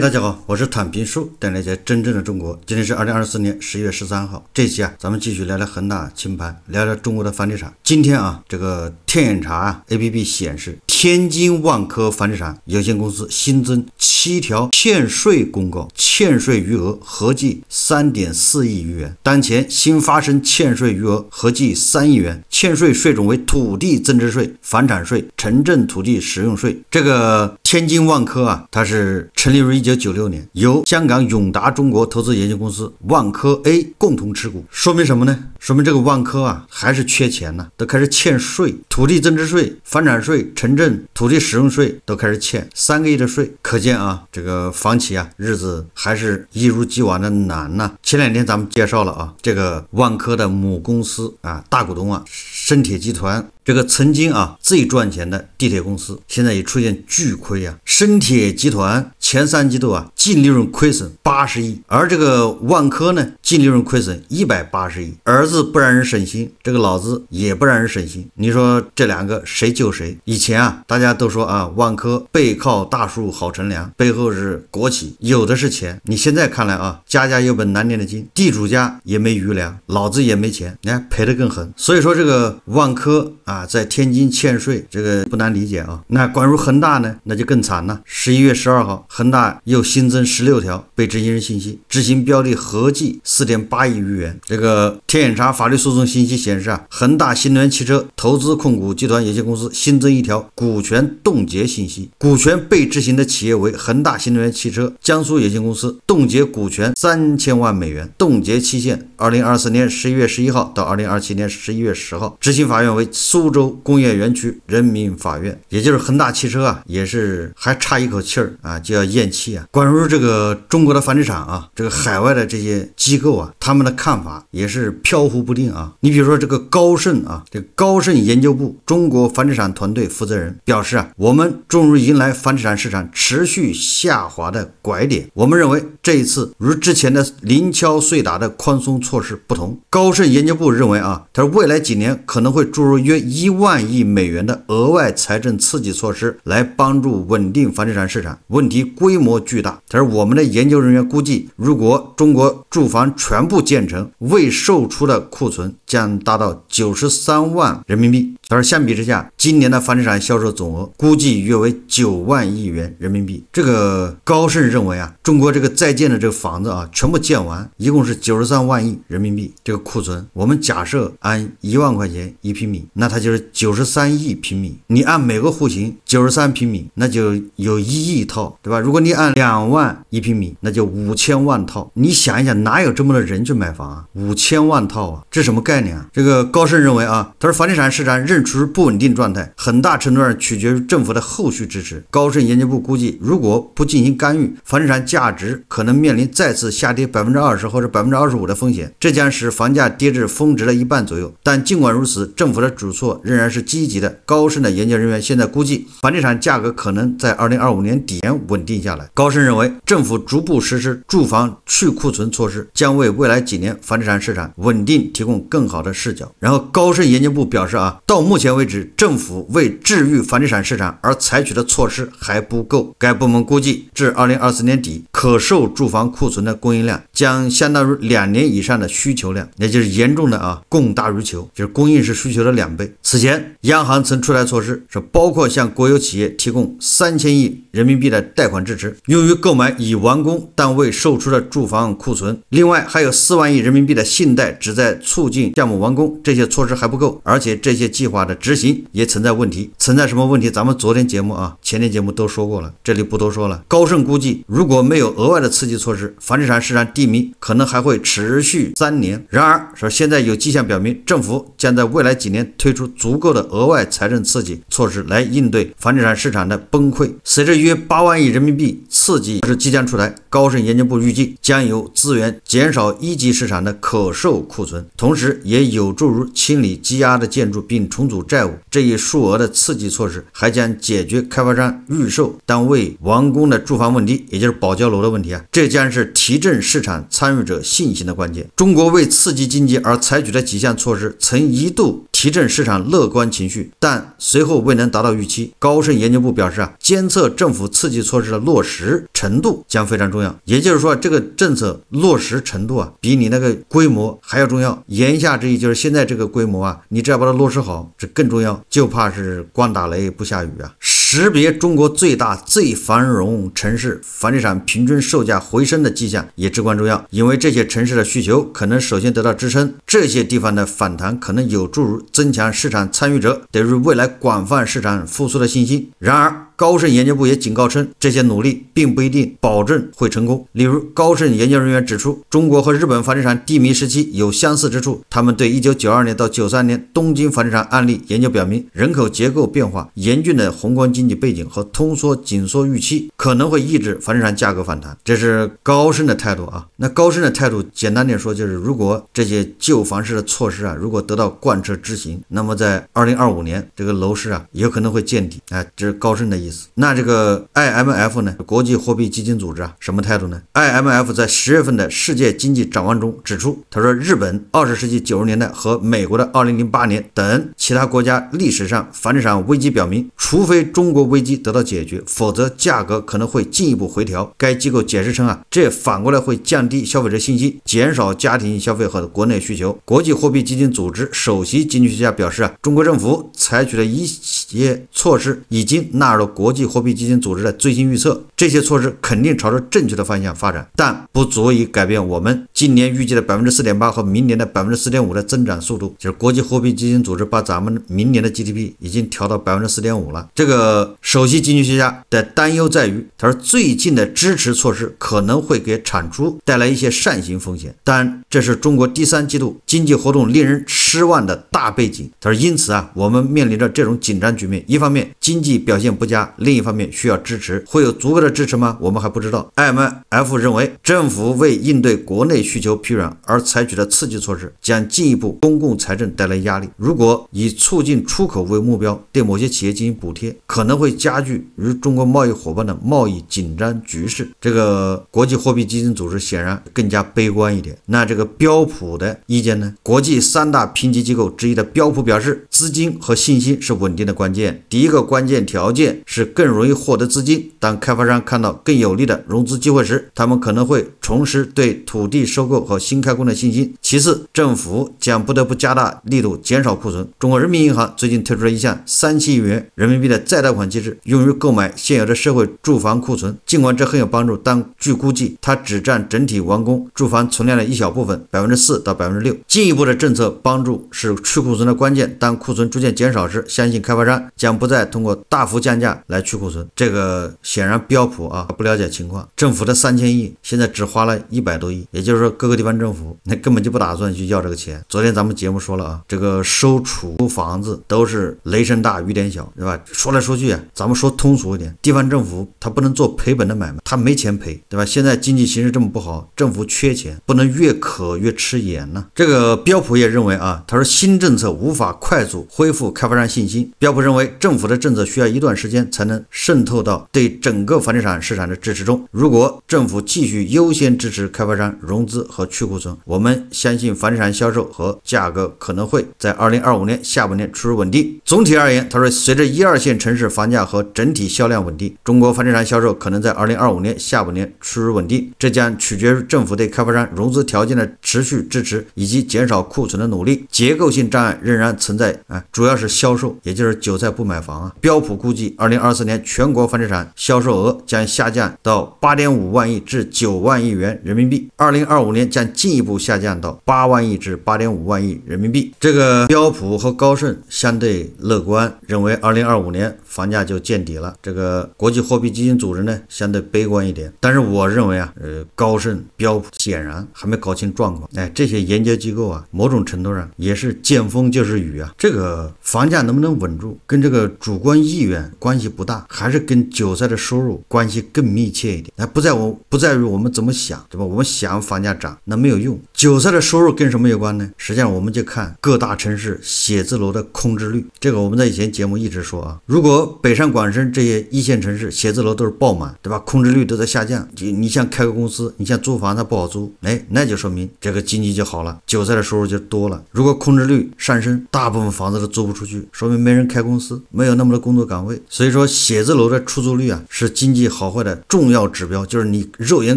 大家好，我是坦平叔，带来一些真正的中国。今天是二零二四年十一月十三号，这期啊，咱们继续聊聊恒大清盘，聊聊中国的房地产。今天啊，这个天眼查啊 APP 显示。天津万科房地产有限公司新增七条欠税公告，欠税余额合计三点四亿元，当前新发生欠税余额合计三亿元，欠税税种为土地增值税、房产税、城镇土地使用税。这个天津万科啊，它是成立于一九九六年，由香港永达中国投资研究公司、万科 A 共同持股，说明什么呢？说明这个万科啊还是缺钱呢，都开始欠税、土地增值税、房产税、城镇。土地使用税都开始欠三个亿的税，可见啊，这个房企啊，日子还是一如既往的难呐。前两天咱们介绍了啊，这个万科的母公司啊，大股东啊，深铁集团。这个曾经啊最赚钱的地铁公司，现在也出现巨亏啊！深铁集团前三季度啊净利润亏损八十亿，而这个万科呢净利润亏损一百八十亿。儿子不让人省心，这个老子也不让人省心。你说这两个谁救谁？以前啊大家都说啊万科背靠大树好乘凉，背后是国企，有的是钱。你现在看来啊家家有本难念的经，地主家也没余粮，老子也没钱，你、看赔得更狠。所以说这个万科啊。啊，在天津欠税，这个不难理解啊。那关于恒大呢，那就更惨了。十一月十二号，恒大又新增十六条被执行人信息，执行标的合计四点八亿余元。这个天眼查法律诉讼信息显示啊，恒大新能源汽车投资控股集团有限公司新增一条股权冻结信息，股权被执行的企业为恒大新能源汽车江苏有限公司，冻结股权三千万美元，冻结期限二零二四年十一月十一号到二零二七年十一月十号，执行法院为苏。苏州工业园区人民法院，也就是恒大汽车啊，也是还差一口气儿啊，就要咽气啊。关于这个中国的房地产啊，这个海外的这些机构啊，他们的看法也是飘忽不定啊。你比如说这个高盛啊，这高盛研究部中国房地产团队负责人表示啊，我们终于迎来房地产市场持续下滑的拐点。我们认为这一次与之前的零敲碎打的宽松措施不同，高盛研究部认为啊，他说未来几年可能会注入约。一万亿美元的额外财政刺激措施来帮助稳定房地产市场，问题规模巨大。他说，我们的研究人员估计，如果中国住房全部建成，未售出的库存将达到九十三万人民币。他说，相比之下，今年的房地产销售总额估计约为九万亿元人民币。这个高盛认为啊，中国这个在建的这个房子啊，全部建完，一共是九十三万亿人民币这个库存，我们假设按一万块钱一平米，那它。那就是九十三亿平米，你按每个户型九十三平米，那就有一亿套，对吧？如果你按两万一平米，那就五千万套。你想一想，哪有这么多人去买房啊？五千万套啊，这什么概念啊？这个高盛认为啊，他说房地产市场仍处于不稳定状态，很大程度上取决于政府的后续支持。高盛研究部估计，如果不进行干预，房地产价值可能面临再次下跌百分之二十或者百分之二十五的风险，这将使房价跌至峰值的一半左右。但尽管如此，政府的举措。仍然是积极的。高盛的研究人员现在估计，房地产价格可能在二零二五年底前稳定下来。高盛认为，政府逐步实施住房去库存措施，将为未来几年房地产市场稳定提供更好的视角。然后，高盛研究部表示啊，到目前为止，政府为治愈房地产市场而采取的措施还不够。该部门估计，至二零二四年底，可售住房库存的供应量将相当于两年以上的需求量，也就是严重的啊，供大于求，就是供应是需求的两倍。此前，央行曾出台措施，是包括向国有企业提供三千亿人民币的贷款支持，用于购买已完工但未售出的住房库存。另外，还有四万亿人民币的信贷，旨在促进项目完工。这些措施还不够，而且这些计划的执行也存在问题。存在什么问题？咱们昨天节目啊，前天节目都说过了，这里不多说了。高盛估计，如果没有额外的刺激措施，房地产市场低迷可能还会持续三年。然而，说现在有迹象表明，政府将在未来几年推出。足够的额外财政刺激措施来应对房地产市场的崩溃。随着约八万亿人民币刺激是即将出台，高盛研究部预计将由资源减少一级市场的可售库存，同时也有助于清理积压的建筑并重组债务。这一数额的刺激措施还将解决开发商预售但未完工的住房问题，也就是保交楼的问题啊。这将是提振市场参与者信心的关键。中国为刺激经济而采取的几项措施曾一度。提振市场乐观情绪，但随后未能达到预期。高盛研究部表示啊，监测政府刺激措施的落实程度将非常重要。也就是说，这个政策落实程度啊，比你那个规模还要重要。言下之意就是，现在这个规模啊，你只要把它落实好，这更重要。就怕是光打雷不下雨啊。识别中国最大、最繁荣城市房地产平均售价回升的迹象也至关重要，因为这些城市的需求可能首先得到支撑。这些地方的反弹可能有助于增强市场参与者对于未来广泛市场复苏的信心。然而，高盛研究部也警告称，这些努力并不一定保证会成功。例如，高盛研究人员指出，中国和日本房地产低迷时期有相似之处。他们对1992年到93年东京房地产案例研究表明，人口结构变化、严峻的宏观经济背景和通缩紧缩预期可能会抑制房地产价格反弹。这是高盛的态度啊。那高盛的态度，简单点说就是，如果这些旧房市的措施啊，如果得到贯彻执行，那么在2025年这个楼市啊，有可能会见底。哎，这是高盛的。那这个 IMF 呢？国际货币基金组织啊，什么态度呢？IMF 在十月份的世界经济展望中指出，他说，日本二十世纪九十年代和美国的二零零八年等其他国家历史上房地产危机表明，除非中国危机得到解决，否则价格可能会进一步回调。该机构解释称啊，这反过来会降低消费者信心，减少家庭消费和国内需求。国际货币基金组织首席经济学家表示啊，中国政府采取的一些措施已经纳入。国际货币基金组织的最新预测，这些措施肯定朝着正确的方向发展，但不足以改变我们今年预计的百分之四点八和明年的百分之四点五的增长速度。就是国际货币基金组织把咱们明年的 GDP 已经调到百分之四点五了。这个首席经济学家的担忧在于，他说最近的支持措施可能会给产出带来一些扇行风险，但这是中国第三季度经济活动令人失望的大背景。他说，因此啊，我们面临着这种紧张局面，一方面经济表现不佳。另一方面需要支持，会有足够的支持吗？我们还不知道。IMF 认为，政府为应对国内需求疲软而采取的刺激措施将进一步公共财政带来压力。如果以促进出口为目标，对某些企业进行补贴，可能会加剧与中国贸易伙伴的贸易紧张局势。这个国际货币基金组织显然更加悲观一点。那这个标普的意见呢？国际三大评级机构之一的标普表示，资金和信心是稳定的关键。第一个关键条件是。是更容易获得资金。当开发商看到更有利的融资机会时，他们可能会重拾对土地收购和新开工的信心。其次，政府将不得不加大力度减少库存。中国人民银行最近推出了一项三千亿元人民币的再贷款机制，用于购买现有的社会住房库存。尽管这很有帮助，但据估计，它只占整体完工住房存量的一小部分（百分之四到百分之六）。进一步的政策帮助是去库存的关键。当库存逐渐减少时，相信开发商将不再通过大幅降价。来去库存，这个显然标普啊不了解情况。政府的三千亿现在只花了一百多亿，也就是说各个地方政府那根本就不打算去要这个钱。昨天咱们节目说了啊，这个收储房子都是雷声大雨点小，对吧？说来说去，咱们说通俗一点，地方政府他不能做赔本的买卖，他没钱赔，对吧？现在经济形势这么不好，政府缺钱，不能越渴越吃盐呢。这个标普也认为啊，他说新政策无法快速恢复开发商信心。标普认为政府的政策需要一段时间。才能渗透到对整个房地产市场的支持中。如果政府继续优先支持开发商融资和去库存，我们相信房地产销售和价格可能会在二零二五年下半年趋于稳定。总体而言，他说，随着一二线城市房价和整体销量稳定，中国房地产销售可能在二零二五年下半年趋于稳定。这将取决于政府对开发商融资条件的持续支持以及减少库存的努力。结构性障碍仍然存在啊，主要是销售，也就是韭菜不买房啊。标普估计二零。二四年全国房地产销售额将下降到八点五万亿至九万亿元人民币，二零二五年将进一步下降到八万亿至八点五万亿人民币。这个标普和高盛相对乐观，认为二零二五年。房价就见底了。这个国际货币基金组织呢，相对悲观一点。但是我认为啊，呃，高盛、标普显然还没搞清状况。哎，这些研究机构啊，某种程度上也是见风就是雨啊。这个房价能不能稳住，跟这个主观意愿关系不大，还是跟韭菜的收入关系更密切一点。哎，不在我，不在于我们怎么想，对吧？我们想房价涨，那没有用。韭菜的收入跟什么有关呢？实际上，我们就看各大城市写字楼的空置率。这个我们在以前节目一直说啊，如果北上广深这些一线城市写字楼都是爆满，对吧？空置率都在下降。就你像开个公司，你像租房，它不好租，哎，那就说明这个经济就好了，韭菜的收入就多了。如果空置率上升，大部分房子都租不出去，说明没人开公司，没有那么多工作岗位。所以说，写字楼的出租率啊，是经济好坏的重要指标，就是你肉眼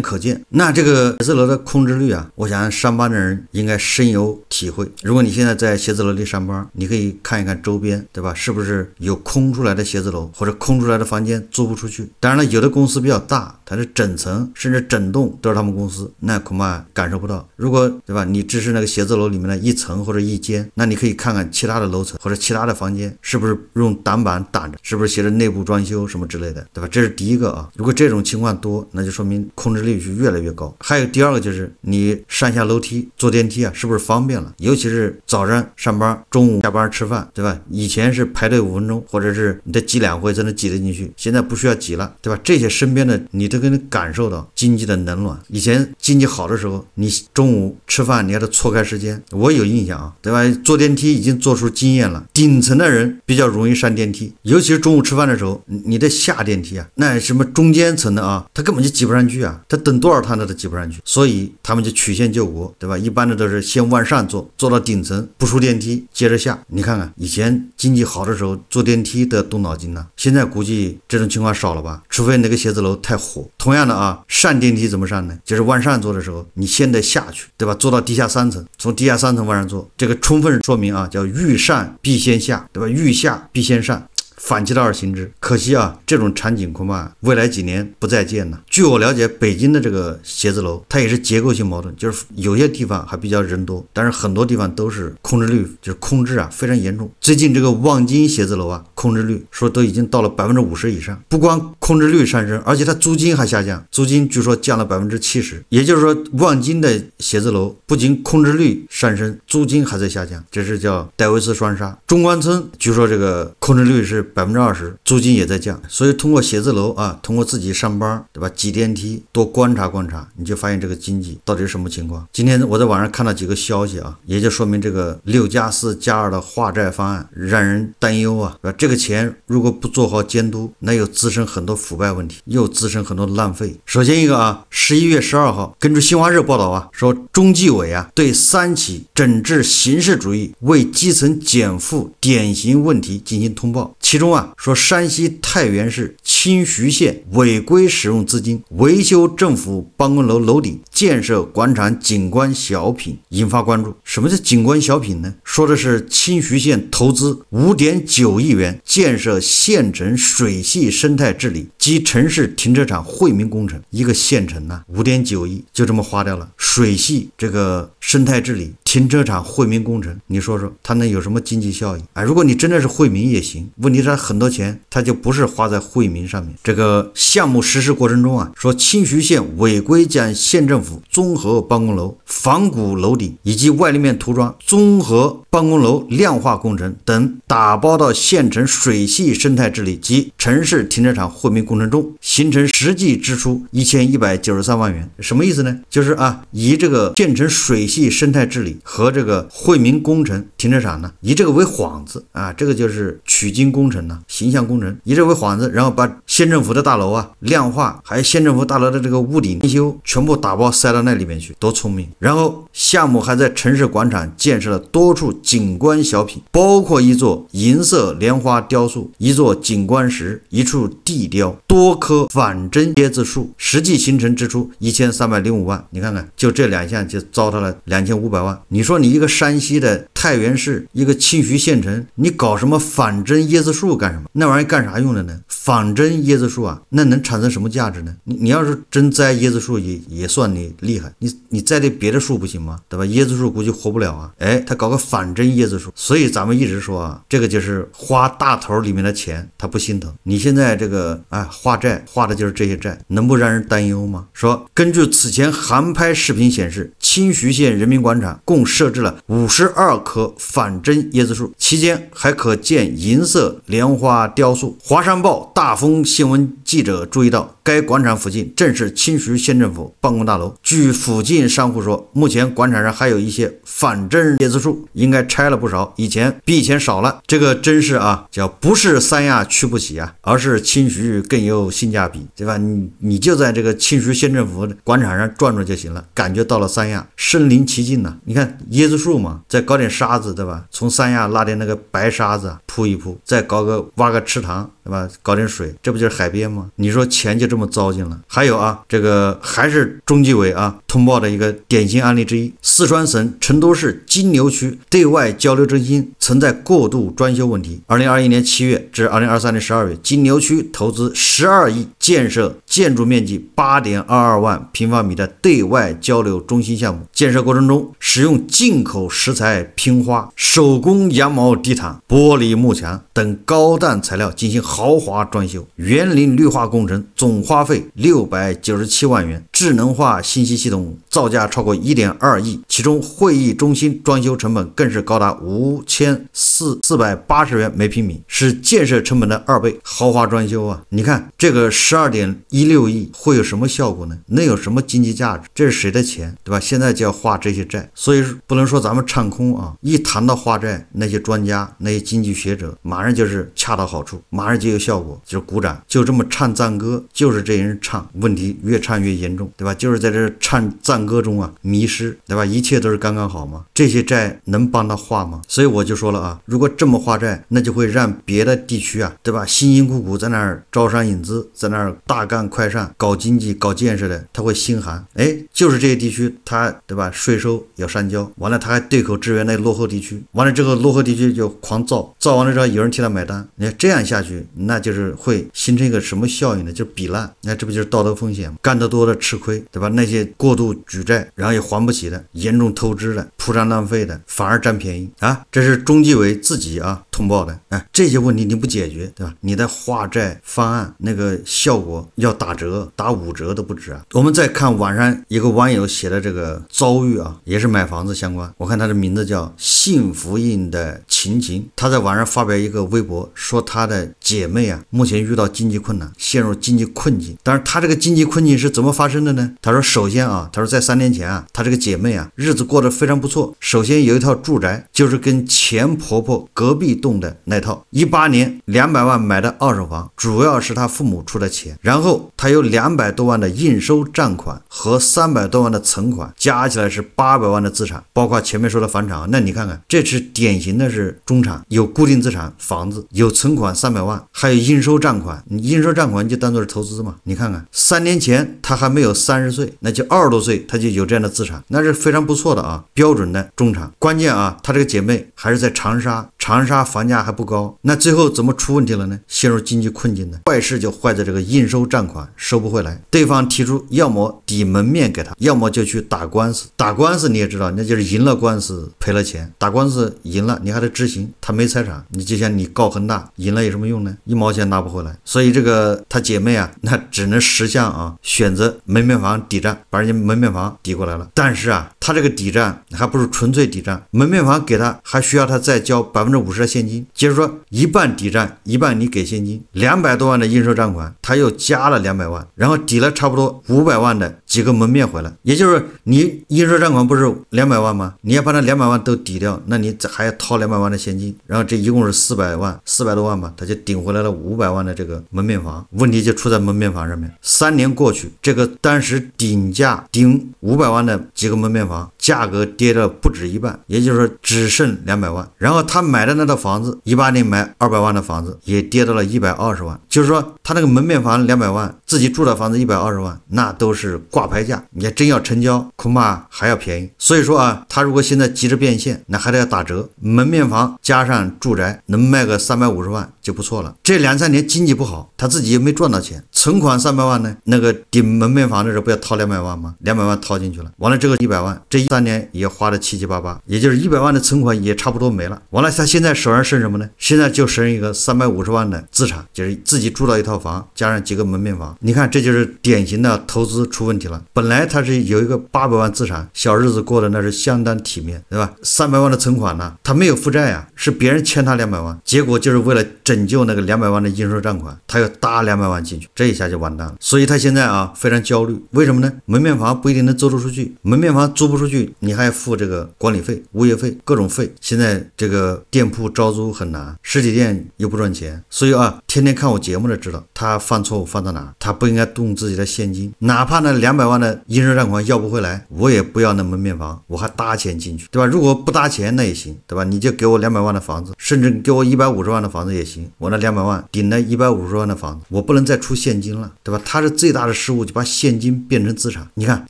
可见。那这个写字楼的空置率啊，我想上班的人应该深有体会。如果你现在在写字楼里上班，你可以看一看周边，对吧？是不是有空出来的？写字楼或者空出来的房间租不出去，当然了，有的公司比较大。还是整层甚至整栋都是他们公司，那恐怕感受不到。如果对吧？你只是那个写字楼里面的一层或者一间，那你可以看看其他的楼层或者其他的房间是不是用挡板挡着，是不是写着内部装修什么之类的，对吧？这是第一个啊。如果这种情况多，那就说明控制率是越来越高。还有第二个就是你上下楼梯、坐电梯啊，是不是方便了？尤其是早上上班、中午下班吃饭，对吧？以前是排队五分钟，或者是你得挤两回才能挤得进去，现在不需要挤了，对吧？这些身边的你个。给你感受到经济的冷暖。以前经济好的时候，你中午吃饭你还得错开时间。我有印象啊，对吧？坐电梯已经做出经验了。顶层的人比较容易上电梯，尤其是中午吃饭的时候，你得下电梯啊，那什么中间层的啊，他根本就挤不上去啊，他等多少趟他都挤不上去。所以他们就曲线救国，对吧？一般的都是先往上坐，坐到顶层不出电梯，接着下。你看看以前经济好的时候坐电梯得动脑筋呢，现在估计这种情况少了吧，除非那个写字楼太火。同样的啊，上电梯怎么上呢？就是往上坐的时候，你先得下去，对吧？坐到地下三层，从地下三层往上坐，这个充分说明啊，叫欲上必先下，对吧？欲下必先上，反其道而行之。可惜啊，这种场景恐怕未来几年不再见了。据我了解，北京的这个写字楼，它也是结构性矛盾，就是有些地方还比较人多，但是很多地方都是空置率，就是空置啊非常严重。最近这个望京写字楼啊，空置率说都已经到了百分之五十以上。不光空置率上升，而且它租金还下降，租金据说降了百分之七十。也就是说，望京的写字楼不仅空置率上升，租金还在下降，这是叫戴维斯双杀。中关村据说这个空置率是百分之二十，租金也在降。所以通过写字楼啊，通过自己上班，对吧？挤电梯，多观察观察，你就发现这个经济到底是什么情况。今天我在网上看到几个消息啊，也就说明这个六加四加二的化债方案让人担忧啊。这个钱如果不做好监督，那又滋生很多腐败问题，又滋生很多浪费。首先一个啊，十一月十二号，根据新华社报道啊，说中纪委啊对三起整治形式主义为基层减负典型问题进行通报，其中啊说山西太原市清徐县违规使用资金。维修政府办公楼楼顶，建设广场景观小品，引发关注。什么叫景观小品呢？说的是清徐县投资五点九亿元建设县城水系生态治理及城市停车场惠民工程。一个县城呢，五点九亿就这么花掉了。水系这个生态治理、停车场惠民工程，你说说它能有什么经济效益啊？如果你真的是惠民也行，问题是很多钱它就不是花在惠民上面。这个项目实施过程中啊。说清徐县违规将县政府综合办公楼仿古楼顶以及外立面涂装、综合办公楼量化工程等打包到县城水系生态治理及城市停车场惠民工程中，形成实际支出一千一百九十三万元。什么意思呢？就是啊，以这个县城水系生态治理和这个惠民工程停车场呢，以这个为幌子啊，这个就是取经工程呢，形象工程，以这个为幌子，然后把县政府的大楼啊量化还。县政府大楼的这个屋顶维修全部打包塞到那里面去，多聪明！然后项目还在城市广场建设了多处景观小品，包括一座银色莲花雕塑、一座景观石、一处地雕、多棵仿真椰子树。实际形成支出一千三百零五万，你看看，就这两项就糟蹋了两千五百万。你说你一个山西的？太原市一个清徐县城，你搞什么仿真椰子树干什么？那玩意干啥用的呢？仿真椰子树啊，那能产生什么价值呢？你你要是真栽椰子树，也也算你厉害。你你栽的别的树不行吗？对吧？椰子树估计活不了啊。哎，他搞个仿真椰子树，所以咱们一直说啊，这个就是花大头里面的钱，他不心疼。你现在这个啊，花债花的就是这些债，能不让人担忧吗？说，根据此前航拍视频显示，清徐县人民广场共设置了五十二棵。和仿真椰子树，期间还可见银色莲花雕塑。华商报大风新闻记者注意到，该广场附近正是清徐县政府办公大楼。据附近商户说，目前广场上还有一些仿真椰子树，应该拆了不少，以前比以前少了。这个真是啊，叫不是三亚去不起啊，而是清徐更有性价比，对吧？你你就在这个清徐县政府广场上转转就行了，感觉到了三亚，身临其境呢。你看椰子树嘛，再搞点沙子对吧？从三亚拉点那个白沙子铺一铺，再搞个挖个池塘对吧？搞点水，这不就是海边吗？你说钱就这么糟践了。还有啊，这个还是中纪委啊通报的一个典型案例之一。四川省成都市金牛区对外交流中心存在过度装修问题。二零二一年七月至二零二三年十二月，金牛区投资十二亿建设建筑面积八点二二万平方米的对外交流中心项目。建设过程中使用进口石材拼。青花、手工羊毛地毯、玻璃幕墙等高档材料进行豪华装修，园林绿化工程总花费六百九十七万元。智能化信息系统造价超过一点二亿，其中会议中心装修成本更是高达五千四四百八十元每平米，是建设成本的二倍，豪华装修啊！你看这个十二点一六亿会有什么效果呢？能有什么经济价值？这是谁的钱，对吧？现在就要花这些债，所以不能说咱们唱空啊。一谈到花债，那些专家、那些经济学者，马上就是恰到好处，马上就有效果，就是鼓掌，就这么唱赞歌，就是这人唱，问题越唱越严重。对吧？就是在这唱赞歌中啊迷失，对吧？一切都是刚刚好吗？这些债能帮他化吗？所以我就说了啊，如果这么化债，那就会让别的地区啊，对吧？辛辛苦苦在那儿招商引资，在那儿大干快上搞经济搞建设的，他会心寒。哎，就是这些地区，他对吧？税收要上交，完了他还对口支援那落后地区，完了之后落后地区就狂造，造完了之后有人替他买单。你看这样下去，那就是会形成一个什么效应呢？就是比烂。那这不就是道德风险吗？干得多的吃。亏对吧？那些过度举债，然后也还不起的，严重透支的，铺张浪费的，反而占便宜啊！这是中纪委自己啊通报的。哎，这些问题你不解决，对吧？你的化债方案那个效果要打折，打五折都不止啊！我们再看网上一个网友写的这个遭遇啊，也是买房子相关。我看他的名字叫幸福印的情情，他在网上发表一个微博，说他的姐妹啊，目前遇到经济困难，陷入经济困境。但是，他这个经济困境是怎么发生？的呢？他说，首先啊，他说在三年前啊，他这个姐妹啊，日子过得非常不错。首先有一套住宅，就是跟前婆婆隔壁栋的那套，一八年两百万买的二手房，主要是他父母出的钱。然后他有两百多万的应收账款和三百多万的存款，加起来是八百万的资产，包括前面说的房产。那你看看，这是典型的是中产，有固定资产房子，有存款三百万，还有应收账款。你应收账款就当做是投资嘛。你看看三年前他还没有。三十岁，那就二十多岁，他就有这样的资产，那是非常不错的啊，标准的中产。关键啊，他这个姐妹还是在长沙。长沙房价还不高，那最后怎么出问题了呢？陷入经济困境呢？坏事就坏在这个应收账款收不回来，对方提出要么抵门面给他，要么就去打官司。打官司你也知道，那就是赢了官司赔了钱，打官司赢了你还得执行，他没财产，你就像你告恒大赢了有什么用呢？一毛钱拿不回来。所以这个他姐妹啊，那只能识相啊，选择门面房抵债，把人家门面房抵过来了。但是啊，他这个抵债还不如纯粹抵债，门面房给他还需要他再交百分。五十的现金，就是说一半抵债，一半你给现金。两百多万的应收账款，他又加了两百万，然后抵了差不多五百万的几个门面回来。也就是说，你应收账款不是两百万吗？你要把那两百万都抵掉，那你还要掏两百万的现金。然后这一共是四百万，四百多万吧，他就顶回来了五百万的这个门面房。问题就出在门面房上面。三年过去，这个当时顶价顶五百万的几个门面房，价格跌了不止一半，也就是说只剩两百万。然后他买。买的那套房子，一八年买二百万的房子，也跌到了一百二十万。就是说，他那个门面房两百万，自己住的房子一百二十万，那都是挂牌价。你要真要成交，恐怕还要便宜。所以说啊，他如果现在急着变现，那还得要打折。门面房加上住宅，能卖个三百五十万。就不错了。这两三年经济不好，他自己也没赚到钱，存款三百万呢。那个顶门面房的时候，不要掏两百万吗？两百万掏进去了，完了这个一百万，这一三年也花了七七八八，也就是一百万的存款也差不多没了。完了，他现在手上剩什么呢？现在就剩一个三百五十万的资产，就是自己住了一套房，加上几个门面房。你看，这就是典型的投资出问题了。本来他是有一个八百万资产，小日子过得那是相当体面，对吧？三百万的存款呢，他没有负债呀，是别人欠他两百万，结果就是为了。拯救那个两百万的应收账款，他要搭两百万进去，这一下就完蛋了。所以他现在啊非常焦虑，为什么呢？门面房不一定能租得出去，门面房租不出去，你还付这个管理费、物业费、各种费。现在这个店铺招租很难，实体店又不赚钱，所以啊，天天看我节目的知道他犯错误犯到哪，他不应该动自己的现金，哪怕那两百万的应收账款要不回来，我也不要那门面房，我还搭钱进去，对吧？如果不搭钱那也行，对吧？你就给我两百万的房子，甚至给我一百五十万的房子也行。我那两百万顶了一百五十万的房子，我不能再出现金了，对吧？他是最大的失误，就把现金变成资产。你看，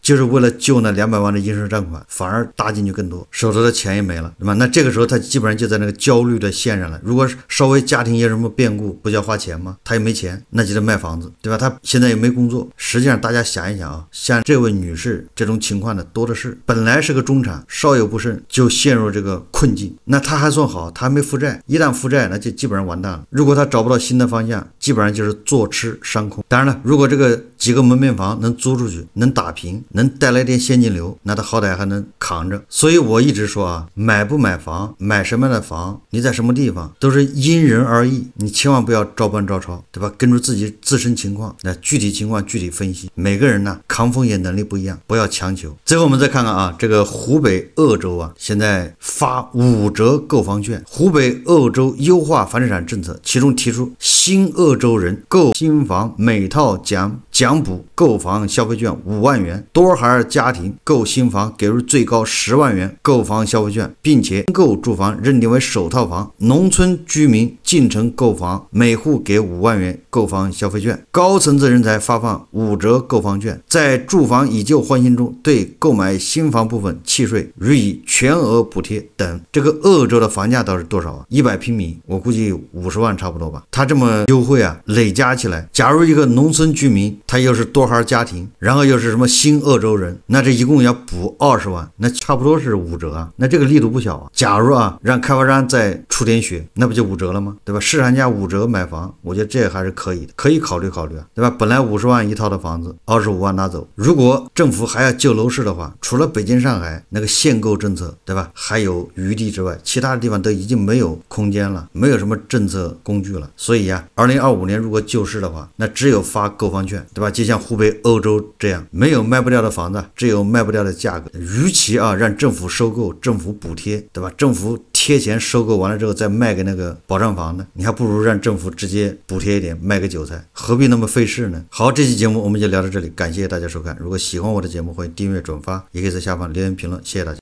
就是为了救那两百万的应收账款，反而搭进去更多，手头的钱也没了，对吧？那这个时候他基本上就在那个焦虑的线上了。如果稍微家庭有什么变故，不就要花钱吗？他又没钱，那就得卖房子，对吧？他现在又没工作。实际上，大家想一想啊，像这位女士这种情况的多的是。本来是个中产，稍有不慎就陷入这个困境。那他还算好，他没负债，一旦负债，那就基本上完蛋了。如果他找不到新的方向，基本上就是坐吃山空。当然了，如果这个几个门面房能租出去，能打平，能带来点现金流，那他好歹还能扛着。所以我一直说啊，买不买房，买什么样的房，你在什么地方，都是因人而异。你千万不要照搬照抄，对吧？根据自己自身情况那具体情况具体分析。每个人呢，抗风险能力不一样，不要强求。最后我们再看看啊，这个湖北鄂州啊，现在发五折购房券，湖北鄂州优化房地产政策。其中提出，新鄂州人购新房每套奖奖补购房消费券五万元，多孩家庭购新房给予最高十万元购房消费券，并且购住房认定为首套房，农村居民进城购房每户给五万元购房消费券，高层次人才发放五折购房券，在住房以旧换新中对购买新房部分契税予以全额补贴等。这个鄂州的房价倒是多少啊？一百平米，我估计五十。万差不多吧，他这么优惠啊，累加起来，假如一个农村居民，他又是多孩家庭，然后又是什么新鄂州人，那这一共要补二十万，那差不多是五折啊，那这个力度不小啊。假如啊，让开发商再出点血，那不就五折了吗？对吧？市场价五折买房，我觉得这还是可以的，可以考虑考虑啊，对吧？本来五十万一套的房子，二十五万拿走，如果政府还要救楼市的话，除了北京、上海那个限购政策，对吧？还有余地之外，其他的地方都已经没有空间了，没有什么政策。工具了，所以呀，二零二五年如果救市的话，那只有发购房券，对吧？就像湖北、欧洲这样，没有卖不掉的房子，只有卖不掉的价格。与其啊让政府收购、政府补贴，对吧？政府贴钱收购完了之后再卖给那个保障房呢，你还不如让政府直接补贴一点卖给韭菜，何必那么费事呢？好，这期节目我们就聊到这里，感谢大家收看。如果喜欢我的节目，欢迎订阅、转发，也可以在下方留言评论。谢谢大家。